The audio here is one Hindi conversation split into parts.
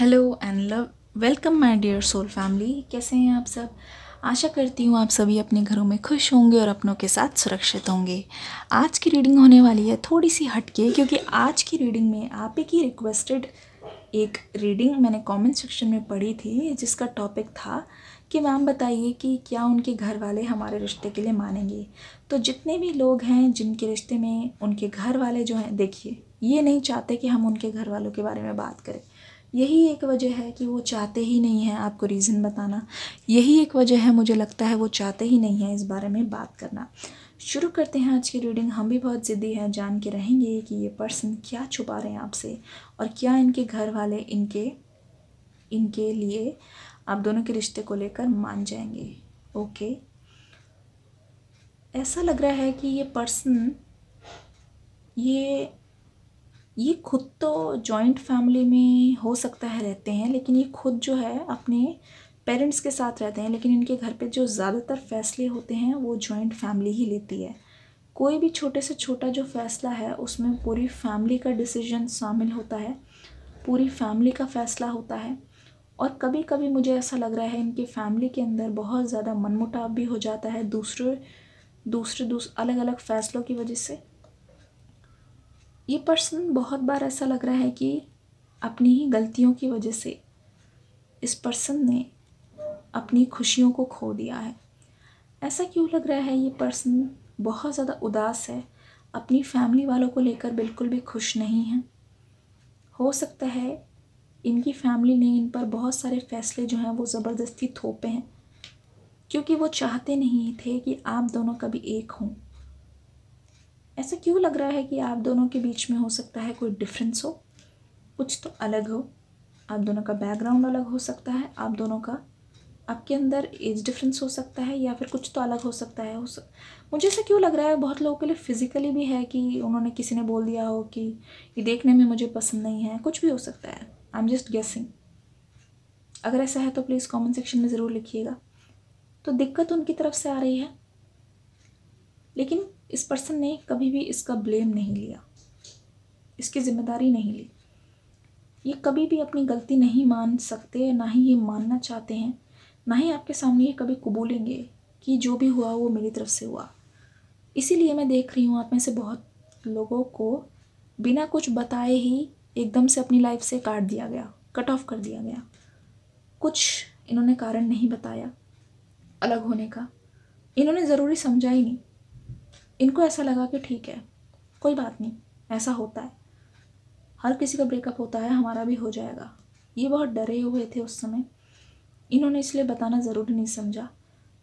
hello and love welcome my dear soul family कैसे हैं आप सब आशा करती हूँ आप सभी अपने घरों में खुश होंगे और अपनों के साथ सुरक्षित होंगे आज की रीडिंग होने वाली है थोड़ी सी हटके क्योंकि आज की रीडिंग में आप एक ही रिक्वेस्टेड एक रीडिंग मैंने कमेंट सेक्शन में पढ़ी थी जिसका टॉपिक था कि मैम बताइए कि क्या उनके घर वाले हमारे रिश्ते के लिए मानेंगे तो जितने भी लोग हैं जिनके रिश्ते में उनके घर वाले जो हैं देखिए ये नहीं चाहते कि हम उनके घर वालों के बारे में बात करें यही एक वजह है कि वो चाहते ही नहीं हैं आपको रीज़न बताना यही एक वजह है मुझे लगता है वो चाहते ही नहीं हैं इस बारे में बात करना शुरू करते हैं आज की रीडिंग हम भी बहुत ज़िद्दी हैं जान के रहेंगे कि ये पर्सन क्या छुपा रहे हैं आपसे और क्या इनके घर वाले इनके इनके लिए आप दोनों के रिश्ते को लेकर मान जाएंगे ओके ऐसा लग रहा है कि ये पर्सन ये ये खुद तो जॉइंट फैमिली में हो सकता है रहते हैं लेकिन ये खुद जो है अपने पेरेंट्स के साथ रहते हैं लेकिन इनके घर पे जो ज़्यादातर फैसले होते हैं वो जॉइंट फैमिली ही लेती है कोई भी छोटे से छोटा जो फैसला है उसमें पूरी फैमिली का डिसीजन शामिल होता है पूरी फैमिली का फैसला होता है और कभी कभी मुझे ऐसा लग रहा है इनकी फैमिली के अंदर बहुत ज़्यादा मनमुटाव भी हो जाता है दूसरे दूसरे दूस अलग अलग फ़ैसलों की वजह से ये पर्सन बहुत बार ऐसा लग रहा है कि अपनी ही गलतियों की वजह से इस पर्सन ने अपनी खुशियों को खो दिया है ऐसा क्यों लग रहा है ये पर्सन बहुत ज़्यादा उदास है अपनी फैमिली वालों को लेकर बिल्कुल भी खुश नहीं है हो सकता है इनकी फैमिली ने इन पर बहुत सारे फैसले जो हैं वो ज़बरदस्ती थोपे हैं क्योंकि वो चाहते नहीं थे कि आप दोनों कभी एक हों ऐसा क्यों लग रहा है कि आप दोनों के बीच में हो सकता है कोई डिफरेंस हो कुछ तो अलग हो आप दोनों का बैकग्राउंड अलग हो सकता है आप दोनों का आपके अंदर एज डिफरेंस हो सकता है या फिर कुछ तो अलग हो सकता है हो सक... मुझे ऐसा क्यों लग रहा है बहुत लोगों के लिए फिज़िकली भी है कि उन्होंने किसी ने बोल दिया हो कि ये देखने में मुझे पसंद नहीं है कुछ भी हो सकता है आई एम जस्ट गेसिंग अगर ऐसा है तो प्लीज़ कॉमेंट सेक्शन में ज़रूर लिखिएगा तो दिक्कत उनकी तरफ से आ रही है लेकिन इस पर्सन ने कभी भी इसका ब्लेम नहीं लिया इसकी ज़िम्मेदारी नहीं ली ये कभी भी अपनी गलती नहीं मान सकते ना ही ये मानना चाहते हैं ना ही आपके सामने ये कभी कबूलेंगे कि जो भी हुआ वो मेरी तरफ से हुआ इसीलिए मैं देख रही हूँ आप में से बहुत लोगों को बिना कुछ बताए ही एकदम से अपनी लाइफ से काट दिया गया कट ऑफ कर दिया गया कुछ इन्होंने कारण नहीं बताया अलग होने का इन्होंने ज़रूरी समझा ही नहीं इनको ऐसा लगा कि ठीक है कोई बात नहीं ऐसा होता है हर किसी का ब्रेकअप होता है हमारा भी हो जाएगा ये बहुत डरे हुए थे उस समय इन्होंने इसलिए बताना ज़रूरी नहीं समझा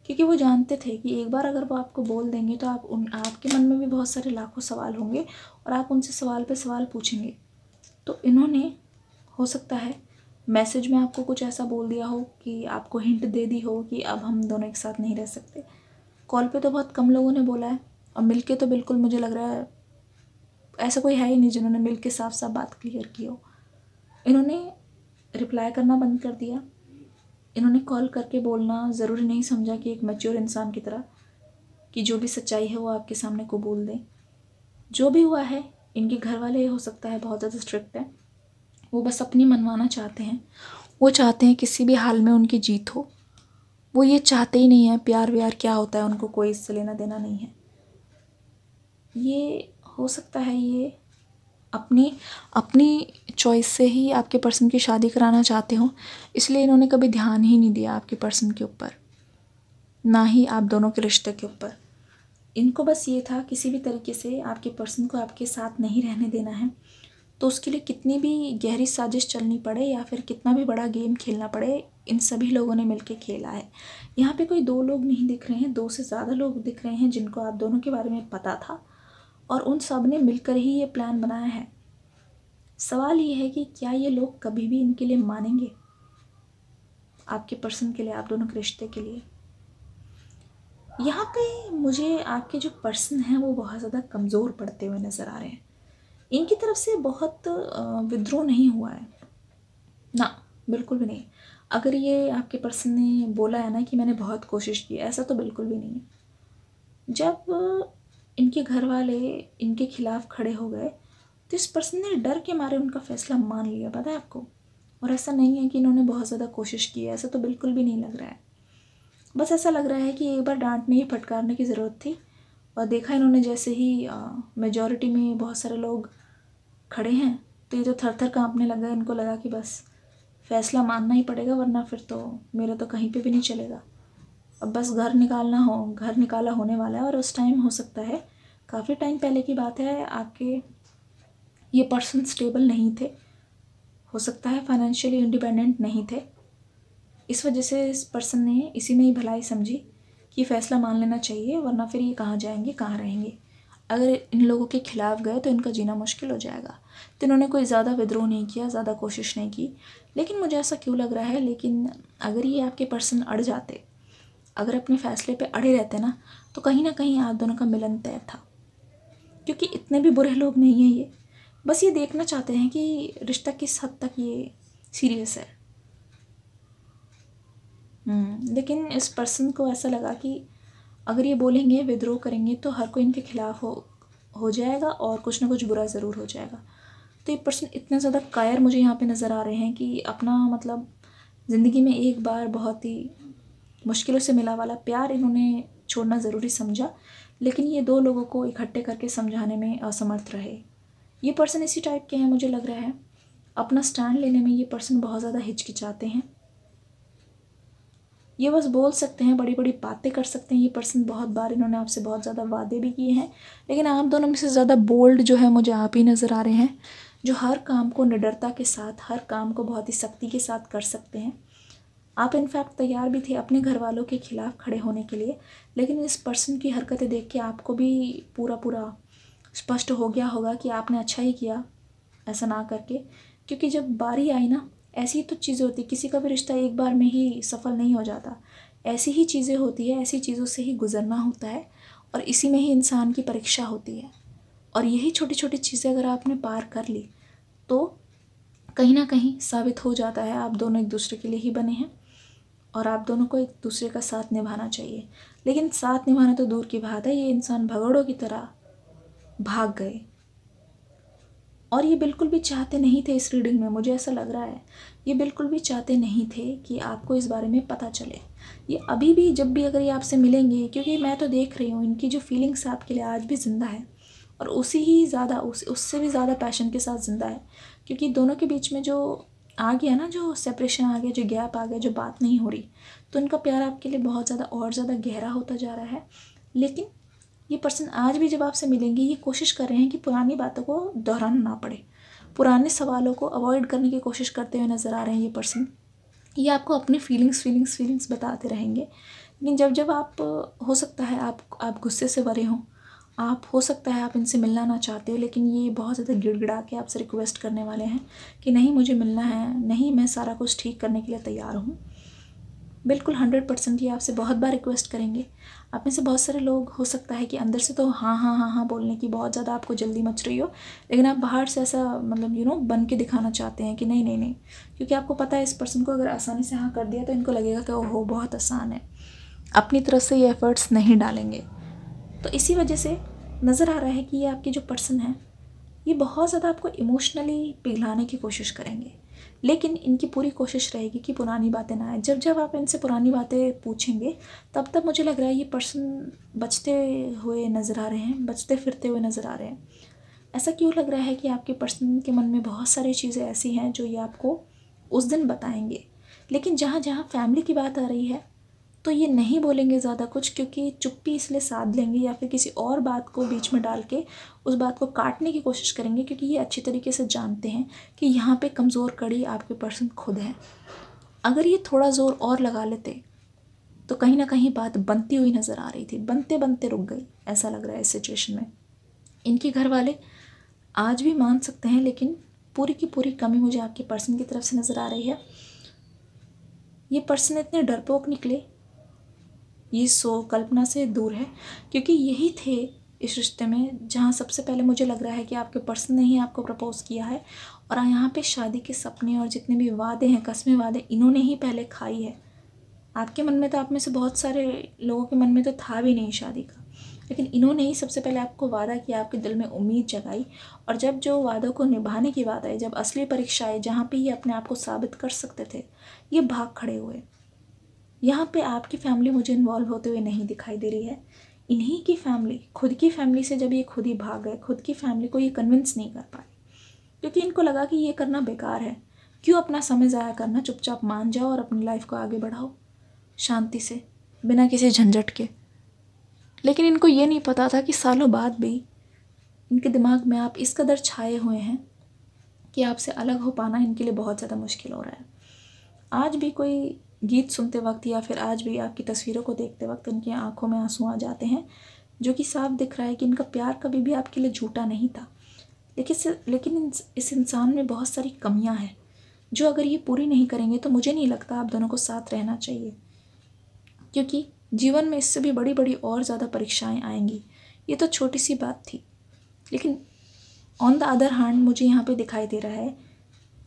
क्योंकि वो जानते थे कि एक बार अगर वो आपको बोल देंगे तो आप उन आपके मन में भी बहुत सारे लाखों सवाल होंगे और आप उनसे सवाल पे सवाल पूछेंगे तो इन्होंने हो सकता है मैसेज में आपको कुछ ऐसा बोल दिया हो कि आपको हिंट दे दी हो कि अब हम दोनों एक साथ नहीं रह सकते कॉल पे तो बहुत कम लोगों ने बोला है और मिल के तो बिल्कुल मुझे लग रहा है ऐसा कोई है ही नहीं जिन्होंने मिल के साफ साफ बात क्लियर की हो इन्होंने रिप्लाई करना बंद कर दिया इन्होंने कॉल करके बोलना ज़रूरी नहीं समझा कि एक मच्योर इंसान की तरह कि जो भी सच्चाई है वो आपके सामने कबूल दें जो भी हुआ है इनके घर वाले हो सकता है बहुत ज़्यादा स्ट्रिक्ट है वो बस अपनी मनवाना चाहते हैं वो चाहते हैं किसी भी हाल में उनकी जीत हो वो ये चाहते ही नहीं है प्यार व्यार क्या होता है उनको कोई इससे लेना देना नहीं है ये हो सकता है ये अपनी अपनी चॉइस से ही आपके पर्सन की शादी कराना चाहते हो इसलिए इन्होंने कभी ध्यान ही नहीं दिया आपके पर्सन के ऊपर ना ही आप दोनों के रिश्ते के ऊपर इनको बस ये था किसी भी तरीके से आपके पर्सन को आपके साथ नहीं रहने देना है तो उसके लिए कितनी भी गहरी साजिश चलनी पड़े या फिर कितना भी बड़ा गेम खेलना पड़े इन सभी लोगों ने मिलकर खेला है यहाँ पे कोई दो लोग नहीं दिख रहे हैं दो से ज़्यादा लोग दिख रहे हैं जिनको आप दोनों के बारे में पता था और उन सब ने मिलकर ही ये प्लान बनाया है सवाल ये है कि क्या ये लोग कभी भी इनके लिए मानेंगे आपके पर्सन के लिए आप दोनों के रिश्ते के लिए यहाँ पे मुझे आपके जो पर्सन हैं वो बहुत ज़्यादा कमज़ोर पड़ते हुए नज़र आ रहे हैं इनकी तरफ से बहुत विद्रोह नहीं हुआ है ना बिल्कुल भी नहीं अगर ये आपके पर्सन ने बोला है ना कि मैंने बहुत कोशिश की ऐसा तो बिल्कुल भी नहीं है जब इनके घर वाले इनके खिलाफ खड़े हो गए तो इस पर्सन ने डर के मारे उनका फैसला मान लिया पता है आपको और ऐसा नहीं है कि इन्होंने बहुत ज़्यादा कोशिश की है ऐसा तो बिल्कुल भी नहीं लग रहा है बस ऐसा लग रहा है कि एक बार डांटने ही फटकारने की ज़रूरत थी और देखा इन्होंने जैसे ही मेजॉरिटी में बहुत सारे लोग खड़े हैं तो ये जो थर थर काँपने लगा इनको लगा कि बस फैसला मानना ही पड़ेगा वरना फिर तो मेरा तो कहीं पे भी नहीं चलेगा अब बस घर निकालना हो घर निकाला होने वाला है और उस टाइम हो सकता है काफ़ी टाइम पहले की बात है आपके ये पर्सन स्टेबल नहीं थे हो सकता है फाइनेंशियली इंडिपेंडेंट नहीं थे इस वजह से इस पर्सन ने इसी में ही भलाई समझी कि फ़ैसला मान लेना चाहिए वरना फिर ये कहाँ जाएंगे कहाँ रहेंगे अगर इन लोगों के खिलाफ गए तो इनका जीना मुश्किल हो जाएगा तो इन्होंने कोई ज़्यादा विद्रोह नहीं किया ज़्यादा कोशिश नहीं की लेकिन मुझे ऐसा क्यों लग रहा है लेकिन अगर ये आपके पर्सन अड़ जाते अगर अपने फैसले पे अड़े रहते ना तो कहीं ना कहीं आप दोनों का मिलन तय था क्योंकि इतने भी बुरे लोग नहीं हैं ये बस ये देखना चाहते हैं कि रिश्ता किस हद तक ये सीरियस है हम्म, लेकिन इस पर्सन को ऐसा लगा कि अगर ये बोलेंगे विद्रोह करेंगे तो हर कोई इनके खिलाफ हो हो जाएगा और कुछ ना कुछ बुरा ज़रूर हो जाएगा तो ये पर्सन इतने ज़्यादा कायर मुझे यहाँ पे नज़र आ रहे हैं कि अपना मतलब ज़िंदगी में एक बार बहुत ही मुश्किलों से मिला वाला प्यार इन्होंने छोड़ना ज़रूरी समझा लेकिन ये दो लोगों को इकट्ठे करके समझाने में असमर्थ रहे ये पर्सन इसी टाइप के हैं मुझे लग रहा है अपना स्टैंड लेने में ये पर्सन बहुत ज़्यादा हिचकिचाते हैं ये बस बोल सकते हैं बड़ी बड़ी बातें कर सकते हैं ये पर्सन बहुत बार इन्होंने आपसे बहुत ज़्यादा वादे भी किए हैं लेकिन आप दोनों में से ज़्यादा बोल्ड जो है मुझे आप ही नज़र आ रहे हैं जो हर काम को निडरता के साथ हर काम को बहुत ही सख्ती के साथ कर सकते हैं आप इनफैक्ट तैयार भी थे अपने घर वालों के ख़िलाफ़ खड़े होने के लिए लेकिन इस पर्सन की हरकतें देख के आपको भी पूरा पूरा स्पष्ट हो गया होगा कि आपने अच्छा ही किया ऐसा ना करके क्योंकि जब बारी आई ना ऐसी तो चीज़ें होती किसी का भी रिश्ता एक बार में ही सफल नहीं हो जाता ऐसी ही चीज़ें होती है ऐसी चीज़ों से ही गुज़रना होता है और इसी में ही इंसान की परीक्षा होती है और यही छोटी छोटी चीज़ें अगर आपने पार कर ली तो कहीं ना कहीं साबित हो जाता है आप दोनों एक दूसरे के लिए ही बने हैं और आप दोनों को एक दूसरे का साथ निभाना चाहिए लेकिन साथ निभाना तो दूर की बात है ये इंसान भगड़ों की तरह भाग गए और ये बिल्कुल भी चाहते नहीं थे इस रीडिंग में मुझे ऐसा लग रहा है ये बिल्कुल भी चाहते नहीं थे कि आपको इस बारे में पता चले ये अभी भी जब भी अगर ये आपसे मिलेंगे क्योंकि मैं तो देख रही हूँ इनकी जो फीलिंग्स आपके लिए आज भी ज़िंदा है और उसी ही ज़्यादा उस उससे भी ज़्यादा पैशन के साथ ज़िंदा है क्योंकि दोनों के बीच में जो आ गया ना जो सेपरेशन आ गया जो गैप आ गया जो बात नहीं हो रही तो उनका प्यार आपके लिए बहुत ज़्यादा और ज़्यादा गहरा होता जा रहा है लेकिन ये पर्सन आज भी जब आपसे मिलेंगे ये कोशिश कर रहे हैं कि पुरानी बातों को दोहराना ना पड़े पुराने सवालों को अवॉइड करने की कोशिश करते हुए नज़र आ रहे हैं ये पर्सन ये आपको अपनी फीलिंग्स फीलिंग्स फीलिंग्स बताते रहेंगे लेकिन जब जब आप हो सकता है आप आप गुस्से से भरे हों आप हो सकता है आप इनसे मिलना ना चाहते हो लेकिन ये बहुत ज़्यादा गिड़गिड़ा के आपसे रिक्वेस्ट करने वाले हैं कि नहीं मुझे मिलना है नहीं मैं सारा कुछ ठीक करने के लिए तैयार हूँ बिल्कुल हंड्रेड परसेंट ये आपसे बहुत बार रिक्वेस्ट करेंगे आप में से बहुत सारे लोग हो सकता है कि अंदर से तो हाँ हाँ हाँ हाँ बोलने की बहुत ज़्यादा आपको जल्दी मच रही हो लेकिन आप बाहर से ऐसा मतलब यू नो बन के दिखाना चाहते हैं कि नहीं नहीं नहीं क्योंकि आपको पता है इस पर्सन को अगर आसानी से हाँ कर दिया तो इनको लगेगा कि ओहो बहुत आसान है अपनी तरफ से ये एफ़र्ट्स नहीं डालेंगे तो इसी वजह से नज़र आ रहा है कि ये आपके जो पर्सन हैं ये बहुत ज़्यादा आपको इमोशनली पिघलाने की कोशिश करेंगे लेकिन इनकी पूरी कोशिश रहेगी कि पुरानी बातें ना आए जब जब आप इनसे पुरानी बातें पूछेंगे तब तब मुझे लग रहा है ये पर्सन बचते हुए नज़र आ रहे हैं बचते फिरते हुए नज़र आ रहे हैं ऐसा क्यों लग रहा है कि आपके पर्सन के मन में बहुत सारी चीज़ें ऐसी हैं जो ये आपको उस दिन बताएंगे लेकिन जहाँ जहाँ फैमिली की बात आ रही है तो ये नहीं बोलेंगे ज़्यादा कुछ क्योंकि चुप्पी इसलिए साध लेंगे या फिर किसी और बात को बीच में डाल के उस बात को काटने की कोशिश करेंगे क्योंकि ये अच्छी तरीके से जानते हैं कि यहाँ पे कमज़ोर कड़ी आपके पर्सन खुद है अगर ये थोड़ा ज़ोर और लगा लेते तो कहीं ना कहीं बात बनती हुई नज़र आ रही थी बनते बनते रुक गई ऐसा लग रहा है इस सिचुएशन में इनके घर वाले आज भी मान सकते हैं लेकिन पूरी की पूरी कमी मुझे आपके पर्सन की तरफ से नज़र आ रही है ये पर्सन इतने डरपोक निकले ये सो कल्पना से दूर है क्योंकि यही थे इस रिश्ते में जहाँ सबसे पहले मुझे लग रहा है कि आपके पर्सन ने ही आपको प्रपोज़ किया है और यहाँ पे शादी के सपने और जितने भी वादे हैं कस्में वादे इन्होंने ही पहले खाई है आपके मन में तो आप में से बहुत सारे लोगों के मन में तो था भी नहीं शादी का लेकिन इन्होंने ही सबसे पहले आपको वादा किया आपके दिल में उम्मीद जगाई और जब जो वादों को निभाने की बात आई जब असली परीक्षा आई जहाँ पर ये अपने आप को साबित कर सकते थे ये भाग खड़े हुए यहाँ पे आपकी फैमिली मुझे इन्वॉल्व होते हुए नहीं दिखाई दे रही है इन्हीं की फैमिली खुद की फैमिली से जब ये खुद ही भाग गए खुद की फैमिली को ये कन्विंस नहीं कर पाए क्योंकि इनको लगा कि ये करना बेकार है क्यों अपना समय ज़ाया करना चुपचाप मान जाओ और अपनी लाइफ को आगे बढ़ाओ शांति से बिना किसी झंझट के लेकिन इनको ये नहीं पता था कि सालों बाद भी इनके दिमाग में आप इस कदर छाए हुए हैं कि आपसे अलग हो पाना इनके लिए बहुत ज़्यादा मुश्किल हो रहा है आज भी कोई गीत सुनते वक्त या फिर आज भी आपकी तस्वीरों को देखते वक्त उनकी आंखों में आंसू आ जाते हैं जो कि साफ दिख रहा है कि इनका प्यार कभी भी आपके लिए झूठा नहीं था लेकिन लेकिन इस इंसान में बहुत सारी कमियां हैं जो अगर ये पूरी नहीं करेंगे तो मुझे नहीं लगता आप दोनों को साथ रहना चाहिए क्योंकि जीवन में इससे भी बड़ी बड़ी और ज़्यादा परीक्षाएं आएंगी ये तो छोटी सी बात थी लेकिन ऑन द अदर हैंड मुझे यहाँ पे दिखाई दे रहा है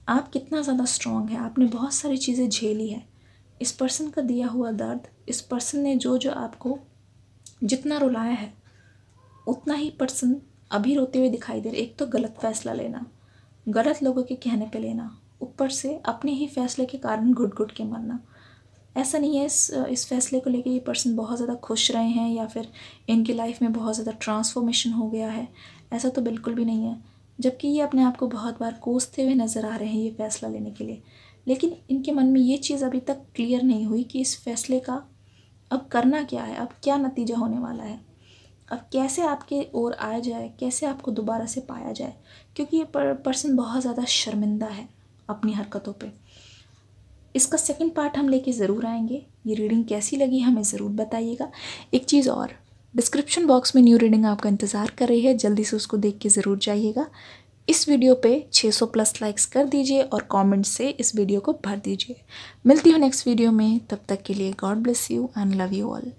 आप कितना ज़्यादा स्ट्रांग है आपने बहुत सारी चीज़ें झेली है इस पर्सन का दिया हुआ दर्द इस पर्सन ने जो जो आपको जितना रुलाया है उतना ही पर्सन अभी रोते हुए दिखाई दे रहे एक तो गलत फैसला लेना गलत लोगों के कहने पे लेना ऊपर से अपने ही फैसले के कारण घुट घुट के मरना ऐसा नहीं है इस इस फैसले को लेके ये पर्सन बहुत ज़्यादा खुश रहे हैं या फिर इनकी लाइफ में बहुत ज़्यादा ट्रांसफॉर्मेशन हो गया है ऐसा तो बिल्कुल भी नहीं है जबकि ये अपने आप को बहुत बार कोसते हुए नज़र आ रहे हैं ये फैसला लेने के लिए लेकिन इनके मन में ये चीज़ अभी तक क्लियर नहीं हुई कि इस फैसले का अब करना क्या है अब क्या नतीजा होने वाला है अब कैसे आपके ओर आया जाए कैसे आपको दोबारा से पाया जाए क्योंकि ये पर, पर्सन बहुत ज़्यादा शर्मिंदा है अपनी हरकतों पे इसका सेकंड पार्ट हम लेके ज़रूर आएंगे ये रीडिंग कैसी लगी हमें ज़रूर बताइएगा एक चीज़ और डिस्क्रिप्शन बॉक्स में न्यू रीडिंग आपका इंतज़ार कर रही है जल्दी से उसको देख के ज़रूर जाइएगा इस वीडियो पे 600 प्लस लाइक्स कर दीजिए और कमेंट से इस वीडियो को भर दीजिए मिलती हूँ नेक्स्ट वीडियो में तब तक के लिए God bless you and love you all